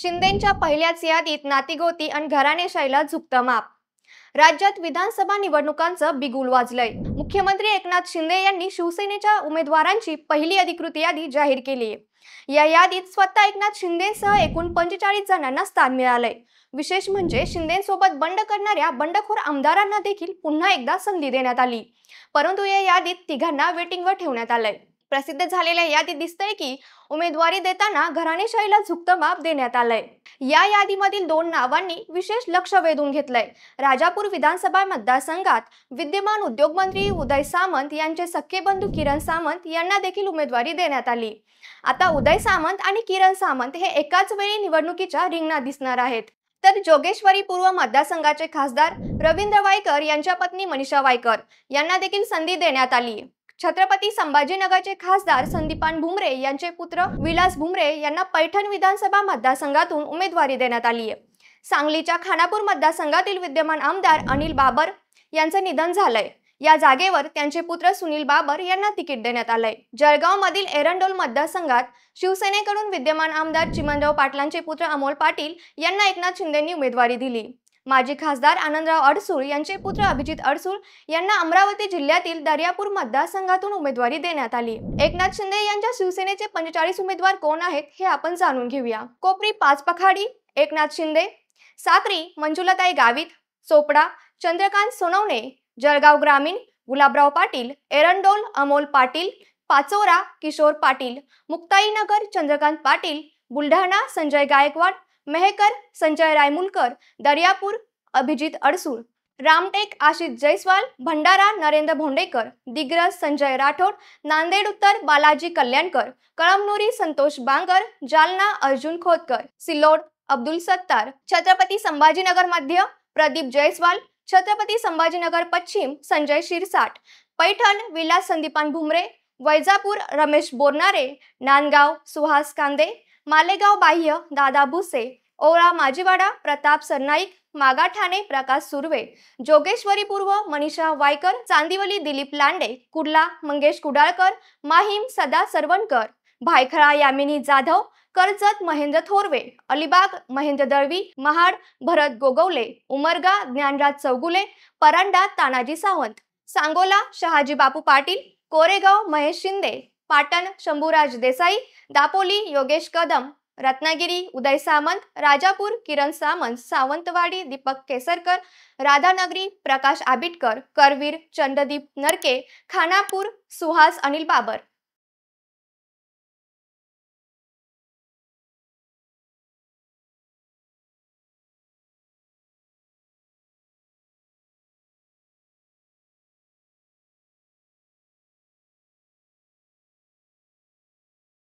शिंदेच्या पहिल्याच यादीत नातीगोती आणि घराणेशाहीला झुकतं माप राज्यात विधानसभा निवडणुकांचं बिगुल वाजलंय मुख्यमंत्री एकनाथ शिंदे यांनी शिवसेनेच्या उमेदवारांची पहिली अधिकृत यादी जाहीर केली या यादीत स्वतः एकनाथ शिंदेसह एकूण पंचेचाळीस जणांना स्थान मिळालंय विशेष म्हणजे शिंदेसोबत बंड करणाऱ्या बंडखोर आमदारांना देखील पुन्हा एकदा संधी देण्यात आली परंतु या यादीत तिघांना वेटिंगवर ठेवण्यात आलंय प्रसिद्ध झालेल्या यादी दिसतंय की उमेदवारी देताना घराणेशाहीला झुकत माप देण्यात आलंय या यादीमधील दोन नावांनी विशेष लक्ष वेधून घेतलंय राजापूर विधानसभा मतदारसंघात विद्यमान उद्योगमंत्री उदय सामंत यांचे सख्खे बंधू किरण सामंत यांना देखील उमेदवारी देण्यात आली आता उदय सामंत आणि किरण सामंत हे एकाच वेळी निवडणुकीच्या रिंगणात दिसणार आहेत तर जोगेश्वरी पूर्व मतदारसंघाचे खासदार रवींद्र वायकर यांच्या पत्नी मनीषा वायकर यांना देखील संधी देण्यात आली छत्रपती संभाजीनगरचे खासदार संदीपान भुमरे यांचे पुत्र विलास भुमरे यांना पैठण विधानसभा मतदारसंघातून उमेदवारी देण्यात आली आहे सांगलीच्या खानापूर मतदारसंघातील विद्यमान आमदार अनिल बाबर यांचं निधन झालंय या जागेवर त्यांचे पुत्र सुनील बाबर यांना तिकीट देण्यात आलंय मधील एरंडोल मतदारसंघात शिवसेनेकडून विद्यमान आमदार चिमनराव पाटलांचे पुत्र अमोल पाटील यांना एकनाथ शिंदेंनी उमेदवारी दिली माजी खासदार आनंदराव अडसूळ यांचे पुत्र अभिजित अडसूळ यांना अमरावती जिल्ह्यातील दर्यापूर मतदारसंघातून उमेदवारी देण्यात आली एकनाथ शिंदे यांच्या शिवसेनेचे पंचेचाळीस उमेदवार कोण आहेत हे आपण जाणून घेऊया कोपरी पाच पखाडी एकनाथ शिंदे साक्री मंजुलाताई गावित चोपडा चंद्रकांत सोनवणे जळगाव ग्रामीण गुलाबराव पाटील एरंडोल अमोल पाटील पाचोरा किशोर पाटील मुक्ताईनगर चंद्रकांत पाटील बुलढाणा संजय गायकवाड मेहकर संजय रायमुलकर दर्यापूर अभिजित अडसूळ रामटेक आशिष जयस्वाल भंडारा नरेंद्र भोंडेकर दिग्रज संजय राठोड नांदेड उत्तर बालाजी कल्याणकर कळमनुरी संतोष बांगर जालना अर्जुन खोतकर सिल्लोड अब्दुल सत्तार छत्रपती संभाजीनगर मध्य प्रदीप जयस्वाल छत्रपती संभाजीनगर पश्चिम संजय शिरसाट पैठण विलास संदीपान भुमरे वैजापूर रमेश बोरनारे नांदगाव सुहास कांदे मालेगाव बाह्य दादा भुसे ओळा माजीवाडा प्रताप सरनाईक मागा ठाणे प्रकाश सुर्वे जोगेश्वरी पूर्व मनीषा वायकर चांदिवली दिलीप लांडे कुर्ला मंगेश कुडाळकर माहीम सदा सरवणकर भायखळा यामिनी जाधव कर्जत महेंद्र थोरवे अलिबाग महेंद्र दळवी महाड भरत गोगवले उमरगा ज्ञानराज चौगुले परांडा तानाजी सावंत सांगोला शहाजी बापू पाटील कोरेगाव महेश शिंदे पाटण शंभूराज देसाई दापोली योगेश कदम रत्नागिरी उदय सामंत राजापूर किरण सामंत सावंतवाडी दीपक केसरकर राधानगरी प्रकाश आबिटकर करवीर चंद्रदीप नरके खानापूर सुहास अनिल बाबर